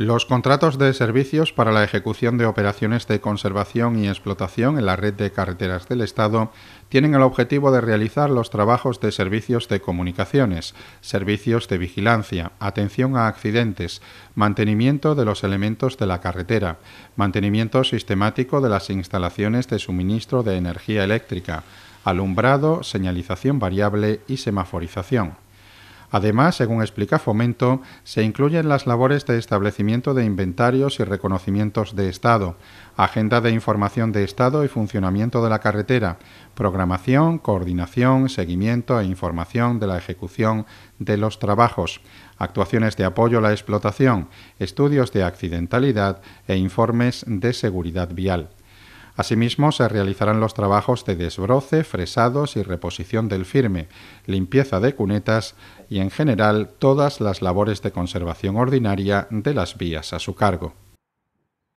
Los contratos de servicios para la ejecución de operaciones de conservación y explotación en la red de carreteras del Estado tienen el objetivo de realizar los trabajos de servicios de comunicaciones, servicios de vigilancia, atención a accidentes, mantenimiento de los elementos de la carretera, mantenimiento sistemático de las instalaciones de suministro de energía eléctrica, alumbrado, señalización variable y semaforización. Además, según explica Fomento, se incluyen las labores de establecimiento de inventarios y reconocimientos de Estado, agenda de información de Estado y funcionamiento de la carretera, programación, coordinación, seguimiento e información de la ejecución de los trabajos, actuaciones de apoyo a la explotación, estudios de accidentalidad e informes de seguridad vial. Asimismo, se realizarán los trabajos de desbroce, fresados y reposición del firme, limpieza de cunetas y, en general, todas las labores de conservación ordinaria de las vías a su cargo.